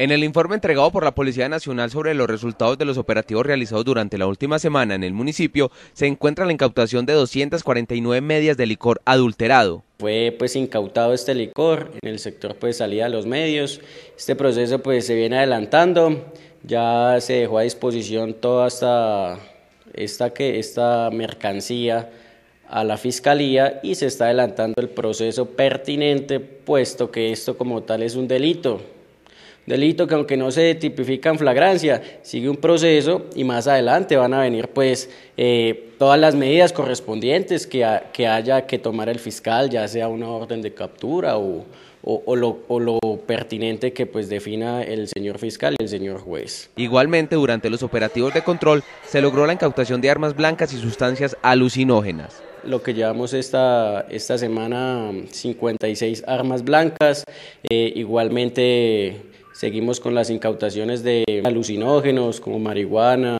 En el informe entregado por la Policía Nacional sobre los resultados de los operativos realizados durante la última semana en el municipio, se encuentra la incautación de 249 medias de licor adulterado. Fue pues incautado este licor en el sector pues salida de los medios. Este proceso pues se viene adelantando. Ya se dejó a disposición toda esta, esta, que, esta mercancía a la fiscalía y se está adelantando el proceso pertinente puesto que esto como tal es un delito delito que aunque no se tipifica en flagrancia, sigue un proceso y más adelante van a venir pues eh, todas las medidas correspondientes que, haya que tomar el fiscal, ya sea una orden de captura o, lo, pertinente que pues defina el señor fiscal y el señor juez. Igualmente, durante los operativos de control se logró la incautación de armas blancas y sustancias alucinógenas. Lo que llevamos esta, esta semana, 56 armas blancas, eh, igualmente Seguimos con las incautaciones de alucinógenos como marihuana,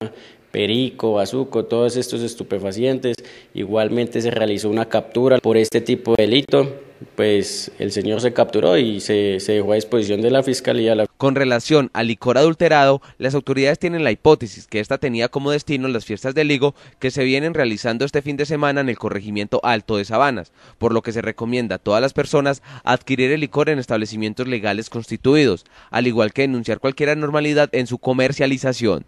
perico, bazuco, todos estos estupefacientes. Igualmente se realizó una captura por este tipo de delito pues el señor se capturó y se, dejó a disposición de la fiscalía. Con relación al licor adulterado, las autoridades tienen la hipótesis que esta tenía como destino las fiestas del ligo que se vienen realizando este fin de semana en el corregimiento Alto de Sabanas, por lo que se recomienda a todas las personas adquirir el licor en establecimientos legales constituidos, al igual que denunciar cualquier anormalidad en su comercialización.